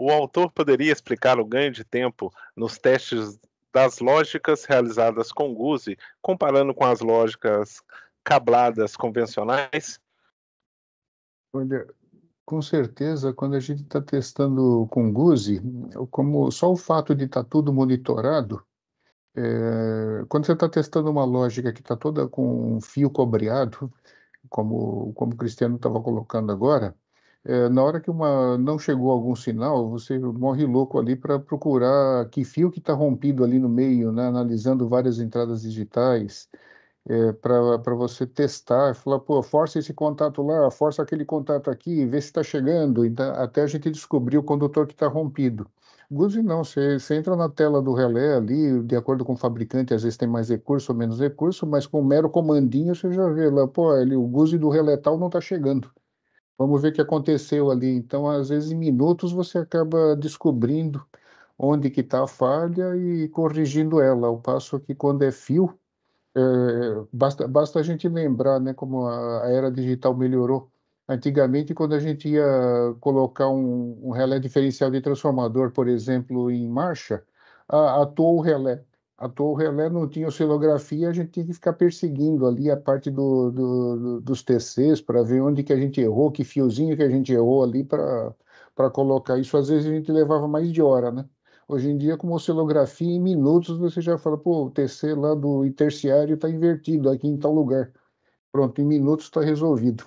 O autor poderia explicar o ganho de tempo nos testes das lógicas realizadas com Guzzi, comparando com as lógicas cabladas convencionais? Olha, com certeza, quando a gente está testando com Guzzi, como só o fato de estar tá tudo monitorado, é, quando você está testando uma lógica que está toda com um fio cobreado, como, como o Cristiano estava colocando agora, é, na hora que uma não chegou algum sinal, você morre louco ali para procurar que fio que está rompido ali no meio, né? analisando várias entradas digitais, é, para você testar, falar, pô, força esse contato lá, força aquele contato aqui, vê se está chegando, então, até a gente descobrir o condutor que está rompido. Guzi não, você, você, entra na tela do relé ali, de acordo com o fabricante, às vezes tem mais recurso ou menos recurso, mas com um mero comandinho você já vê lá, pô, ele, o Guzi do relé tal não está chegando. Vamos ver o que aconteceu ali. Então, às vezes, em minutos, você acaba descobrindo onde que está a falha e corrigindo ela. Ao passo que, quando é fio, é, basta, basta a gente lembrar né, como a, a era digital melhorou. Antigamente, quando a gente ia colocar um, um relé diferencial de transformador, por exemplo, em marcha, a, o relé a torre Relé não tinha oscilografia, a gente tinha que ficar perseguindo ali a parte do, do dos TCs para ver onde que a gente errou, que fiozinho que a gente errou ali para colocar isso. Às vezes a gente levava mais de hora, né? Hoje em dia, com oscilografia, em minutos você já fala, pô, o TC lá do terciário está invertido aqui em tal lugar. Pronto, em minutos está resolvido.